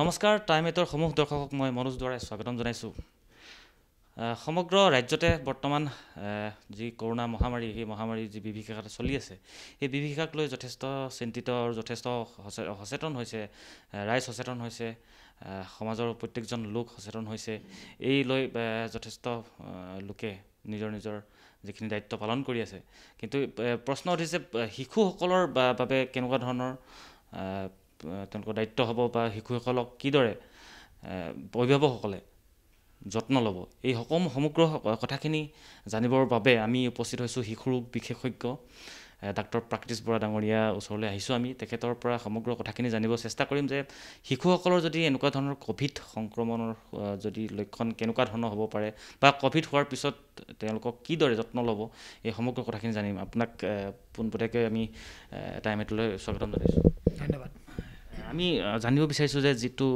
নমস্কাৰ টাইম এটৰ সমূহ দৰ্শকক মই মনোজ দুৱাৰাই স্বাগতম জনাইছোঁ সমগ্ৰ ৰাজ্যতে বৰ্তমান যি কৰোণা মহামাৰী সেই মহামাৰীৰ যি বিভীষিকা চলি আছে সেই বিভীষিকাক লৈ যথেষ্ট চিন্তিত আৰু যথেষ্ট সচেতন হৈছে ৰাইজ সচেতন হৈছে সমাজৰ প্ৰত্যেকজন লোক সচেতন হৈছে এই লৈ যথেষ্ট লোকে নিজৰ নিজৰ যিখিনি দায়িত্ব পালন কৰি আছে কিন্তু প্ৰশ্ন উঠিছে শিশুসকলৰ বাবে কেনেকুৱা ধৰণৰ তেওঁলোকৰ দায়িত্ব হ'ব বা শিশুসকলক কিদৰে অভিভাৱকসকলে যত্ন ল'ব এই সকম সমগ্ৰ কথাখিনি জানিবৰ বাবে আমি উপস্থিত হৈছোঁ শিশুৰোগ বিশেষজ্ঞ ডাক্তৰ প্ৰাকৃতিছ বৰা ডাঙৰীয়া ওচৰলৈ আহিছোঁ আমি তেখেতৰ পৰা সমগ্ৰ কথাখিনি জানিব চেষ্টা কৰিম যে শিশুসকলৰ যদি এনেকুৱা ধৰণৰ ক'ভিড সংক্ৰমণৰ যদি লক্ষণ কেনেকুৱা ধৰণৰ হ'ব পাৰে বা ক'ভিড হোৱাৰ পিছত তেওঁলোকক কিদৰে যত্ন ল'ব এই সমগ্ৰ কথাখিনি জানিম আপোনাক পোনপটীয়াকৈ আমি টাইম এটলৈ স্বাগতম জনাইছোঁ ধন্যবাদ আমি জানিব বিচাৰিছোঁ যে যিটো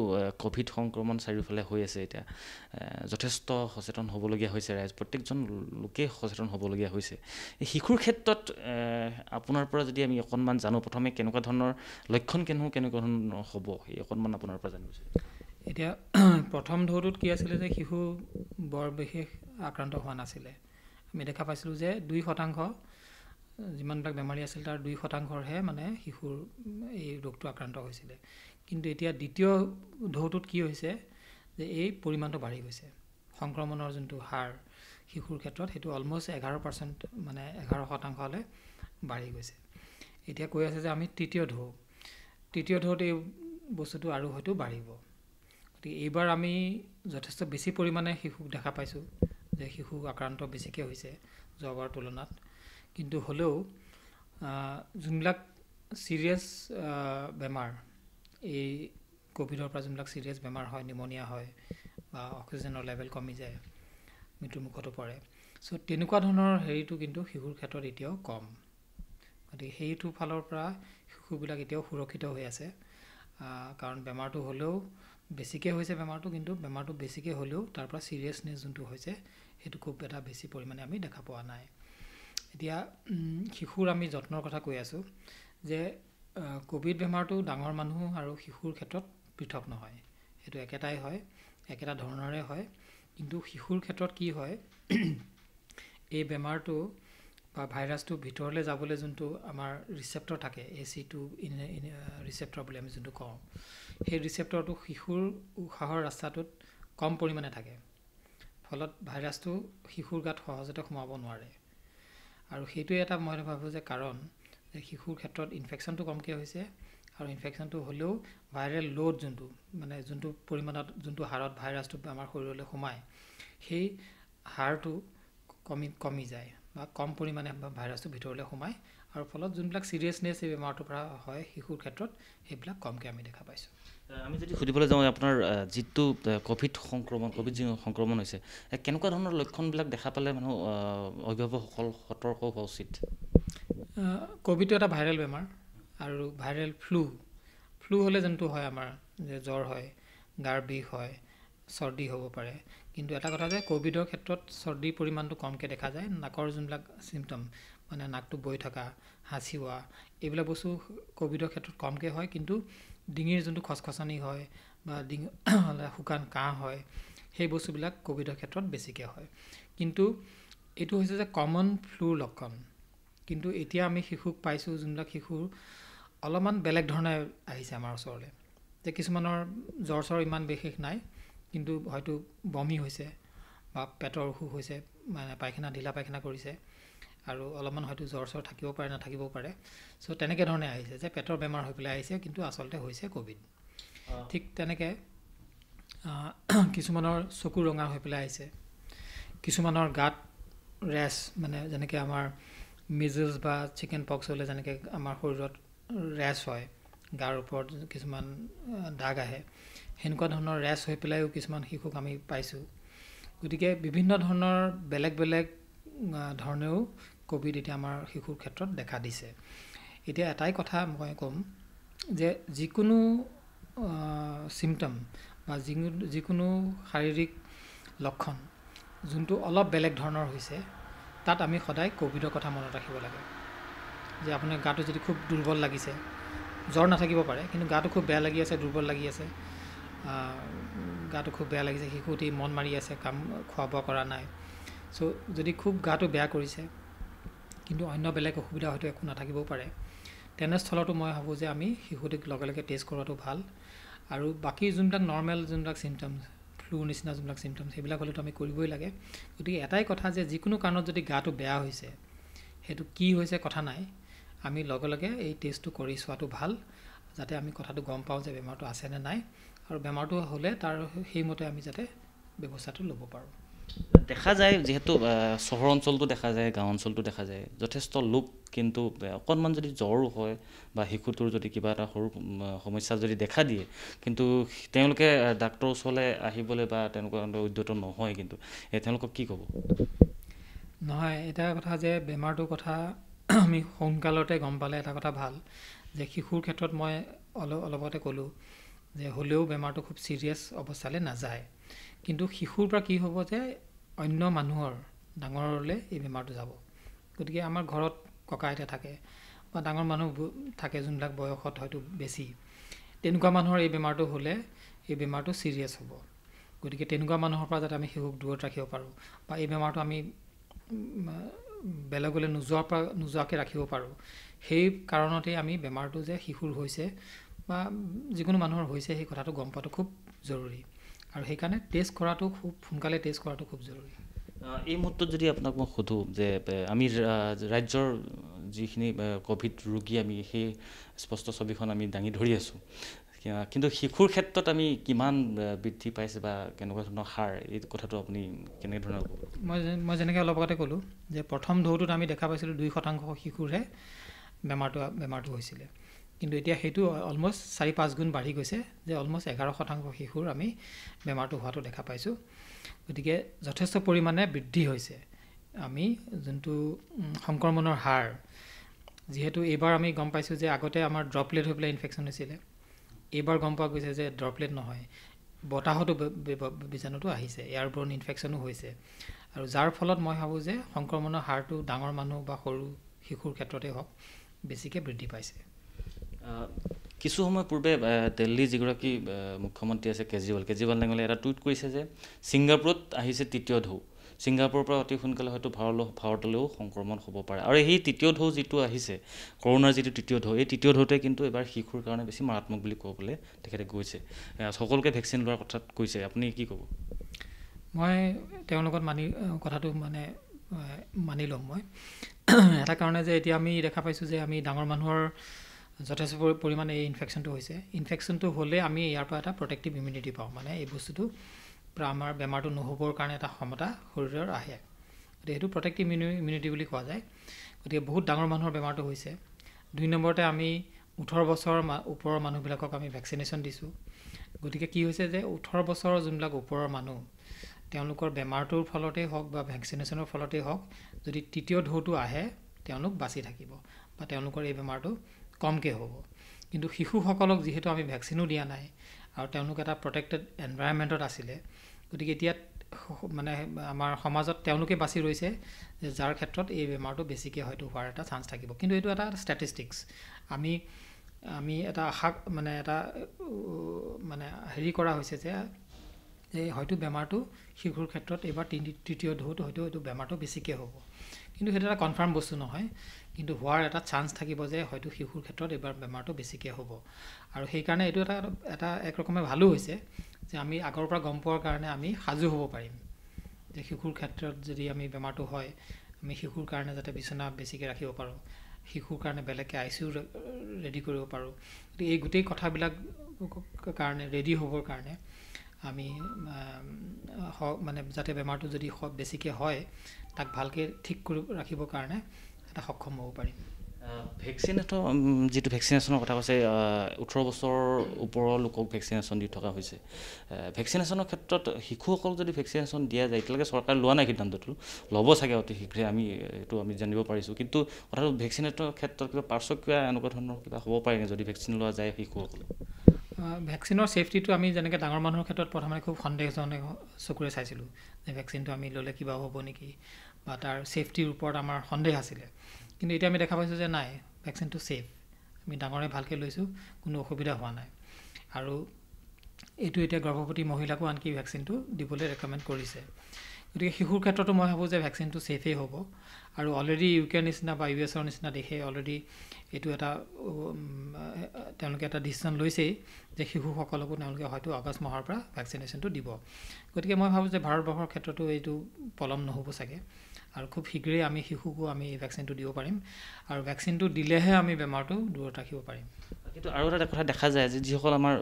ক'ভিড সংক্ৰমণ চাৰিওফালে হৈ আছে এতিয়া যথেষ্ট সচেতন হ'বলগীয়া হৈছে ৰাইজ প্ৰত্যেকজন লোকেই সচেতন হ'বলগীয়া হৈছে শিশুৰ ক্ষেত্ৰত আপোনাৰ পৰা যদি আমি অকণমান জানো প্ৰথমে কেনেকুৱা ধৰণৰ লক্ষণ কেনেকুৱা কেনেকুৱা ধৰণৰ হ'ব সেই অকণমান আপোনাৰ পৰা জানিব বিচাৰিছোঁ এতিয়া প্ৰথম ঢৌটোত কি আছিলে যে শিশু বৰ বিশেষ আক্ৰান্ত হোৱা নাছিলে আমি দেখা পাইছিলোঁ যে দুই শতাংশ যিমানবিলাক বেমাৰী আছিল তাৰ দুই শতাংশৰহে মানে শিশুৰ এই ৰোগটো আক্ৰান্ত হৈছিলে কিন্তু এতিয়া দ্বিতীয় ঢৌটোত কি হৈছে যে এই পৰিমাণটো বাঢ়ি গৈছে সংক্ৰমণৰ যোনটো হাৰ শিশুৰ ক্ষেত্ৰত সেইটো অলমষ্ট এঘাৰ পাৰ্চেণ্ট মানে এঘাৰ শতাংশলৈ বাঢ়ি গৈছে এতিয়া কৈ আছে যে আমি তৃতীয় ঢৌ তৃতীয় ঢৌত এই বস্তুটো আৰু হয়তো বাঢ়িব গতিকে এইবাৰ আমি যথেষ্ট বেছি পৰিমাণে শিশুক দেখা পাইছোঁ যে শিশু আক্ৰান্ত বেছিকৈ হৈছে যোৱাবাৰৰ তুলনাত কিন্তু হ'লেও যোনবিলাক ছিৰিয়াছ বেমাৰ এই ক'ভিডৰ পৰা যোনবিলাক ছিৰিয়াছ বেমাৰ হয় নিমনীয়া হয় বা অক্সিজেনৰ লেভেল কমি যায় মৃত্যুৰ মুখতো পৰে চ' তেনেকুৱা ধৰণৰ হেৰিটো কিন্তু শিশুৰ ক্ষেত্ৰত এতিয়াও কম গতিকে সেইটো ফালৰ পৰা শিশুবিলাক এতিয়াও সুৰক্ষিত হৈ আছে কাৰণ বেমাৰটো হ'লেও বেছিকৈ হৈছে বেমাৰটো কিন্তু বেমাৰটো বেছিকৈ হ'লেও তাৰ পৰা ছিৰিয়াছনেছ যোনটো হৈছে সেইটো খুব এটা বেছি পৰিমাণে আমি দেখা পোৱা নাই এতিয়া শিশুৰ আমি যত্নৰ কথা কৈ আছোঁ যে ক'ভিড বেমাৰটো ডাঙৰ মানুহ আৰু শিশুৰ ক্ষেত্ৰত পৃথক নহয় সেইটো একেটাই হয় একেটা ধৰণৰে হয় কিন্তু শিশুৰ ক্ষেত্ৰত কি হয় এই বেমাৰটো বা ভাইৰাছটো ভিতৰলৈ যাবলৈ যোনটো আমাৰ ৰিচেপ্টৰ থাকে এ চি টু ৰিচেপ্টৰ বুলি আমি যোনটো কওঁ সেই ৰিচেপ্টৰটো শিশুৰ উশাহৰ ৰাস্তাটোত কম পৰিমাণে থাকে ফলত ভাইৰাছটো শিশুৰ গাত সহজতে সোমাব নোৱাৰে আৰু সেইটোৱে এটা মই ভাবোঁ যে কাৰণ যে শিশুৰ ক্ষেত্ৰত ইনফেকশ্যনটো কমকৈ হৈছে আৰু ইনফেকশ্যনটো হ'লেও ভাইৰেল ল'ড যোনটো মানে যোনটো পৰিমাণত যোনটো হাৰত ভাইৰাছটো আমাৰ শৰীৰলৈ সোমায় সেই হাৰটো কমি কমি যায় বা কম পৰিমাণে ভাইৰাছটো ভিতৰলৈ সোমায় আৰু ফলত যোনবিলাক চিৰিয়াছনেছ এই বেমাৰটোৰ পৰা হয় শিশুৰ ক্ষেত্ৰত সেইবিলাক কমকৈ আমি দেখা পাইছোঁ আমি যদি সুধিবলৈ যাওঁ আপোনাৰ যিটো ক'ভিড সংক্ৰমণ ক'ভিড যি সংক্ৰমণ হৈছে কেনেকুৱা ধৰণৰ লক্ষণবিলাক দেখা পালে মানুহ অভিভাৱকসকল সতৰ্ক হোৱা উচিত ক'ভিডটো এটা ভাইৰেল বেমাৰ আৰু ভাইৰেল ফ্লু ফ্লু হ'লে যোনটো হয় আমাৰ যে জ্বৰ হয় গাৰ বিষ হয় চৰ্দি হ'ব পাৰে কিন্তু এটা কথা যে ক'ভিডৰ ক্ষেত্ৰত চৰ্দিৰ পৰিমাণটো কমকৈ দেখা যায় নাকৰ যোনবিলাক চিমটম মানে নাকটো বৈ থকা হাঁচিওৱা এইবিলাক বস্তু ক'ভিডৰ ক্ষেত্ৰত কমকৈ হয় কিন্তু ডিঙিৰ যোনটো খচখচনি হয় বা ডিঙ শুকান কাঁহ হয় সেই বস্তুবিলাক ক'ভিডৰ ক্ষেত্ৰত বেছিকৈ হয় কিন্তু এইটো হৈছে যে কমন ফ্লুৰ লক্ষণ কিন্তু এতিয়া আমি শিশুক পাইছোঁ যোনবিলাক শিশুৰ অলপমান বেলেগ ধৰণে আহিছে আমাৰ ওচৰলৈ যে কিছুমানৰ জ্বৰ চৰ ইমান বিশেষ নাই কিন্তু হয়তো বমি হৈছে বা পেটৰ অসুখ হৈছে মানে পায়খানা ঢিলা পায়খানা কৰিছে আৰু অলপমান হয়তো জ্বৰ চৰ থাকিব পাৰে নাথাকিবও পাৰে চ' তেনেকৈ ধৰণে আহিছে যে পেটৰ বেমাৰ হৈ পেলাই আহিছে কিন্তু আচলতে হৈছে ক'ভিড ঠিক তেনেকৈ কিছুমানৰ চকু ৰঙা হৈ পেলাই আহিছে কিছুমানৰ গাত ৰেচ মানে যেনেকৈ আমাৰ মিজলছ বা চিকেন পক্স হ'লে যেনেকৈ আমাৰ শৰীৰত ৰেচ হয় গাৰ ওপৰত কিছুমান দাগ আহে সেনেকুৱা ধৰণৰ ৰেচ হৈ পেলাইও কিছুমান শিশুক আমি পাইছোঁ গতিকে বিভিন্ন ধৰণৰ বেলেগ বেলেগ ধৰণেও ক'ভিড এতিয়া আমাৰ শিশুৰ ক্ষেত্ৰত দেখা দিছে এতিয়া এটাই কথা মই ক'ম যে যিকোনো চিমটম বা যি যিকোনো শাৰীৰিক লক্ষণ যোনটো অলপ বেলেগ ধৰণৰ হৈছে তাত আমি সদায় ক'ভিডৰ কথা মনত ৰাখিব লাগে যে আপোনাৰ গাটো যদি খুব দুৰ্বল লাগিছে জ্বৰ নাথাকিব পাৰে কিন্তু গাটো খুব বেয়া লাগি আছে দুৰ্বল লাগি আছে গাটো খুব বেয়া লাগিছে শিশুটি মন মাৰি আছে কাম খোৱা বোৱা কৰা নাই চ' যদি খুব গাটো বেয়া কৰিছে কিন্তু অন্য বেলেগ অসুবিধা হয়তো একো নাথাকিবও পাৰে তেনেস্থলতো মই ভাবোঁ যে আমি শিশুটিক লগে লগে টেষ্ট কৰাটো ভাল আৰু বাকী যোনবিলাক নৰ্মেল যোনবিলাক চিমটমছ ফ্লু নিচিনা যোনবিলাক চিমটমছ সেইবিলাক হ'লেতো আমি কৰিবই লাগে গতিকে এটাই কথা যে যিকোনো কাৰণত যদি গাটো বেয়া হৈছে সেইটো কি হৈছে কথা নাই আমি লগে লগে এই টেষ্টটো কৰি চোৱাটো ভাল যাতে আমি কথাটো গম পাওঁ যে বেমাৰটো আছে নে নাই আৰু বেমাৰটো হ'লে তাৰ সেইমতে আমি যাতে ব্যৱস্থাটো ল'ব পাৰোঁ দেখা যায় যিহেতু চহৰ অঞ্চলটো দেখা যায় গাঁও অঞ্চলটো দেখা যায় যথেষ্ট লোক কিন্তু অকণমান যদি জ্বৰো হয় বা শিশুটোৰ যদি কিবা এটা সৰু সমস্যা যদি দেখা দিয়ে কিন্তু তেওঁলোকে ডাক্তৰৰ ওচৰলৈ আহিবলৈ বা তেওঁলোকৰ উদ্যত নহয় কিন্তু তেওঁলোকক কি ক'ব নহয় এটা কথা যে বেমাৰটোৰ কথা আমি সোনকালতে গম পালে এটা কথা ভাল যে শিশুৰ ক্ষেত্ৰত মই অলপ অলপতে ক'লোঁ যে হ'লেও বেমাৰটো খুব ছিৰিয়াছ অৱস্থালৈ নাযায় কিন্তু শিশুৰ পৰা কি হ'ব যে অন্য মানুহৰ ডাঙৰলৈ এই বেমাৰটো যাব গতিকে আমাৰ ঘৰত ককা আইতা থাকে বা ডাঙৰ মানুহ থাকে যোনবিলাক বয়সত হয়তো বেছি তেনেকুৱা মানুহৰ এই বেমাৰটো হ'লে এই বেমাৰটো ছিৰিয়াছ হ'ব গতিকে তেনেকুৱা মানুহৰ পৰা যাতে আমি শিশুক দূৰত ৰাখিব পাৰোঁ বা এই বেমাৰটো আমি বেলেগলৈ নোযোৱাৰ পৰা নোযোৱাকৈ ৰাখিব পাৰোঁ সেই কাৰণতে আমি বেমাৰটো যে শিশুৰ হৈছে বা যিকোনো মানুহৰ হৈছে সেই কথাটো গম পোৱাটো খুব জৰুৰী আৰু সেইকাৰণে টেষ্ট কৰাটো খুব সোনকালে টেষ্ট কৰাটো খুব জৰুৰী এই মুহূৰ্তত যদি আপোনাক মই সোধোঁ যে আমি ৰাজ্যৰ যিখিনি ক'ভিড ৰোগী আমি সেই স্পষ্ট ছবিখন আমি দাঙি ধৰি আছোঁ কিন্তু শিশুৰ ক্ষেত্ৰত আমি কিমান বৃদ্ধি পাইছে বা কেনেকুৱা ধৰণৰ সাৰ এই কথাটো আপুনি কেনেধৰণৰ মই মই যেনেকৈ অলপ আগতে ক'লোঁ যে প্ৰথম ঢৌটোত আমি দেখা পাইছিলোঁ দুই শতাংশ শিশুৰহে বেমাৰটো বেমাৰটো হৈছিলে কিন্তু এতিয়া সেইটো অলমষ্ট চাৰি পাঁচ গুণ বাঢ়ি গৈছে যে অলমষ্ট এঘাৰ শতাংশ শিশুৰ আমি বেমাৰটো হোৱাটো দেখা পাইছোঁ গতিকে যথেষ্ট পৰিমাণে বৃদ্ধি হৈছে আমি যোনটো সংক্ৰমণৰ হাৰ যিহেতু এইবাৰ আমি গম পাইছোঁ যে আগতে আমাৰ ড্ৰপলেট হৈ পেলাই ইনফেকশ্যন হৈছিলে এইবাৰ গম পোৱা গৈছে যে ড্ৰপলেট নহয় বতাহতো বীজাণুটো আহিছে এয়াৰবোৰ ইনফেকশ্যনো হৈছে আৰু যাৰ ফলত মই ভাবোঁ যে সংক্ৰমণৰ হাৰটো ডাঙৰ মানুহ বা সৰু শিশুৰ ক্ষেত্ৰতে হওক বেছিকৈ বৃদ্ধি পাইছে কিছু সময় পূৰ্বে দিল্লীৰ যিগৰাকী মুখ্যমন্ত্ৰী আছে কেজৰিৱাল কেজৰিৱাল নেঙলে এটা টুইট কৰিছে যে ছিংগাপুৰত আহিছে তৃতীয় ঢৌ ছিংগাপুৰৰ পৰা অতি সোনকালে হয়তো ভাৰতলৈ ভাৰতলৈও সংক্ৰমণ হ'ব পাৰে আৰু সেই তৃতীয় ঢৌ যিটো আহিছে কৰোণাৰ যিটো তৃতীয় ঢৌ এই তৃতীয় ঢৌটোৱে কিন্তু এবাৰ শিশুৰ কাৰণে বেছি মাৰাত্মক বুলি ক'বলৈ তেখেতে গৈছে সকলোকে ভেকচিন লোৱাৰ কথাত কৈছে আপুনি কি ক'ব মই তেওঁৰ লগত মানি কথাটো মানে মানি ল'ম মই এটা কাৰণে যে এতিয়া আমি দেখা পাইছোঁ যে আমি ডাঙৰ মানুহৰ যথেষ্ট পৰিমাণে এই ইনফেকশ্যনটো হৈছে ইনফেকশ্যনটো হ'লে আমি ইয়াৰ পৰা এটা প্ৰটেক্টিভ ইমিউনিটি পাওঁ মানে এই বস্তুটো পৰা আমাৰ বেমাৰটো নহ'বৰ কাৰণে এটা ক্ষমতা শৰীৰৰ আহে গতিকে সেইটো প্ৰটেক্টিভ ইমিউ ইমিউনিটি বুলি কোৱা যায় গতিকে বহুত ডাঙৰ মানুহৰ বেমাৰটো হৈছে দুই নম্বৰতে আমি ওঠৰ বছৰ ওপৰৰ মানুহবিলাকক আমি ভেকচিনেশ্যন দিছোঁ গতিকে কি হৈছে যে ওঠৰ বছৰৰ যোনবিলাক ওপৰৰ মানুহ তেওঁলোকৰ বেমাৰটোৰ ফলতেই হওক বা ভেকচিনেশ্যনৰ ফলতেই হওক যদি তৃতীয় ঢৌটো আহে তেওঁলোক বাচি থাকিব বা তেওঁলোকৰ এই বেমাৰটো কমকৈ হ'ব কিন্তু শিশুসকলক যিহেতু আমি ভেকচিনো দিয়া নাই আৰু তেওঁলোক এটা প্ৰটেক্টেড এনভাইৰমেণ্টত আছিলে গতিকে এতিয়া মানে আমাৰ সমাজত তেওঁলোকে বাচি ৰৈছে যাৰ ক্ষেত্ৰত এই বেমাৰটো বেছিকৈ হয়তো হোৱাৰ এটা চান্স থাকিব কিন্তু এইটো এটা ষ্টেটিষ্টিক্স আমি আমি এটা আশা মানে এটা মানে হেৰি কৰা হৈছে যে যে হয়তো বেমাৰটো শিশুৰ ক্ষেত্ৰত এইবাৰ তিনি তৃতীয় ঢৌত হয়তো এইটো বেমাৰটো বেছিকৈ হ'ব কিন্তু সেইটো এটা কনফাৰ্ম বস্তু নহয় কিন্তু হোৱাৰ এটা চান্স থাকিব যে হয়তো শিশুৰ ক্ষেত্ৰত এইবাৰ বেমাৰটো বেছিকৈ হ'ব আৰু সেইকাৰণে এইটো এটা এটা এক ৰকমে ভালো হৈছে যে আমি আগৰ পৰা গম পোৱাৰ কাৰণে আমি সাজু হ'ব পাৰিম যে শিশুৰ ক্ষেত্ৰত যদি আমি বেমাৰটো হয় আমি শিশুৰ কাৰণে যাতে বিচনা বেছিকৈ ৰাখিব পাৰোঁ শিশুৰ কাৰণে বেলেগকৈ আই চি ইউ ৰেডি কৰিব পাৰোঁ গতিকে এই গোটেই কথাবিলাক কাৰণে ৰেডি হ'বৰ কাৰণে আমি মানে যাতে বেমাৰটো যদি বেছিকৈ হয় তাক ভালকৈ ঠিক কৰি ৰাখিবৰ কাৰণে এটা সক্ষম হ'ব পাৰিম ভেকচিন যিটো ভেকচিনেশ্যনৰ কথা কৈছে ওঠৰ বছৰৰ ওপৰৰ লোকক ভেকচিনেশ্যন দি থকা হৈছে ভেকচিনেশ্যনৰ ক্ষেত্ৰত শিশুসকল যদি ভেকচিনেশ্যন দিয়া যায় এতিয়ালৈকে চৰকাৰে লোৱা নাই সিদ্ধান্তটো ল'ব চাগে অতি শীঘ্ৰে আমি এইটো আমি জানিব পাৰিছোঁ কিন্তু কথাটো ভেকচিনেটৰ ক্ষেত্ৰত কিবা পাৰ্শ্বক্ৰিয়া এনেকুৱা ধৰণৰ কিবা হ'ব পাৰে যদি ভেকচিন লোৱা যায় শিশুসকলক ভেকচিনৰ ছেফটিটো আমি যেনেকৈ ডাঙৰ মানুহৰ ক্ষেত্ৰত প্ৰথমে খুব সন্দেহজনক চকুৰে চাইছিলোঁ যে ভেকচিনটো আমি ল'লে কিবা হ'ব নেকি বা তাৰ ছেফটিৰ ওপৰত আমাৰ সন্দেহ আছিলে কিন্তু এতিয়া আমি দেখা পাইছোঁ যে নাই ভেকচিনটো ছেফ আমি ডাঙৰে ভালকৈ লৈছোঁ কোনো অসুবিধা হোৱা নাই আৰু এইটো এতিয়া গৰ্ভৱতী মহিলাকো আনকি ভেকচিনটো দিবলৈ ৰেকমেণ্ড কৰিছে গতিকে শিশুৰ ক্ষেত্ৰতো মই ভাবোঁ যে ভেকচিনটো ছেফেই হ'ব আৰু অলৰেডি ইউ কেৰ নিচিনা বা ইউ এছৰ নিচিনা দেশে অলৰেডি এইটো এটা তেওঁলোকে এটা ডিচিশ্যন লৈছেই যে শিশুসকলকো তেওঁলোকে হয়তো আগষ্ট মাহৰ পৰা ভেকচিনেশ্যনটো দিব গতিকে মই ভাবোঁ যে ভাৰতবৰ্ষৰ ক্ষেত্ৰতো এইটো পলম নহ'ব চাগে আৰু খুব শীঘ্ৰেই আমি শিশুকো আমি ভেকচিনটো দিব পাৰিম আৰু ভেকচিনটো দিলেহে আমি বেমাৰটো দূৰত ৰাখিব পাৰিম কিন্তু আৰু এটা কথা দেখা যায় যে যিসকল আমাৰ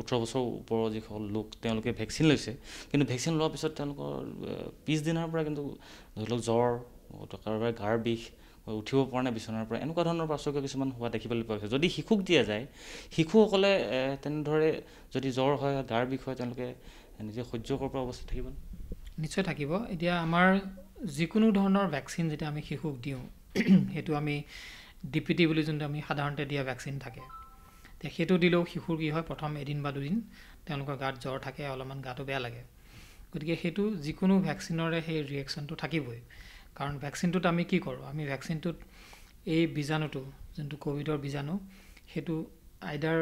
ওঠৰ বছৰ ওপৰৰ যিসকল লোক তেওঁলোকে ভেকচিন লৈছে কিন্তু ভেকচিন লোৱাৰ পিছত তেওঁলোকৰ পিছদিনাৰ পৰা কিন্তু ধৰি লওক জ্বৰ কাৰোবাৰ গাৰ বিষ উঠিব পৰা নাই বিচনাৰ পৰা এনেকুৱা ধৰণৰ পাৰ্শ্বক্য কিছুমান হোৱা দেখিবলৈ পোৱা গৈছে যদি শিশুক দিয়া যায় শিশুসকলে তেনেদৰে যদি জ্বৰ হয় গাৰ বিষ হয় তেওঁলোকে নিজে সহ্য কৰিব পৰা অৱস্থাত থাকিব নিশ্চয় থাকিব এতিয়া আমাৰ যিকোনো ধৰণৰ ভেকচিন যেতিয়া আমি শিশুক দিওঁ সেইটো আমি ডি পি টি বুলি যোনটো আমি সাধাৰণতে দিয়া ভেকচিন থাকে এতিয়া সেইটো দিলেও শিশুৰ কি হয় প্ৰথম এদিন বা দুদিন তেওঁলোকৰ গাত জ্বৰ থাকে অলপমান গাটো বেয়া লাগে গতিকে সেইটো যিকোনো ভেকচিনৰে সেই ৰিয়েকশ্যনটো থাকিবই কাৰণ ভেকচিনটোত আমি কি কৰোঁ আমি ভেকচিনটোত এই বীজাণুটো যোনটো ক'ভিডৰ বীজাণু সেইটো আইদাৰ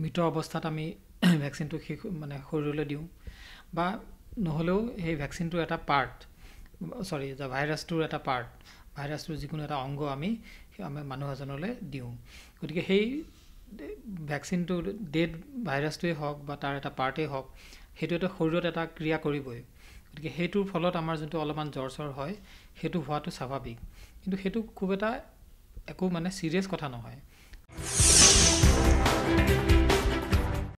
মৃত অৱস্থাত আমি ভেকচিনটো শিশু মানে শৰীৰলৈ দিওঁ বা নহ'লেও সেই ভেকচিনটোৰ এটা পাৰ্ট চৰি ভাইৰাছটোৰ এটা পাৰ্ট ভাইৰাছটোৰ যিকোনো এটা অংগ আমি আমি মানুহ এজনলৈ দিওঁ গতিকে সেই ভেকচিনটো ডেড ভাইৰাছটোৱেই হওক বা তাৰ এটা পাৰ্টেই হওক সেইটো এটা শৰীৰত এটা ক্ৰিয়া কৰিবই গতিকে সেইটোৰ ফলত আমাৰ যোনটো অলপমান জ্বৰ চৰ হয় সেইটো হোৱাটো স্বাভাৱিক কিন্তু সেইটো খুব এটা একো মানে ছিৰিয়াছ কথা নহয়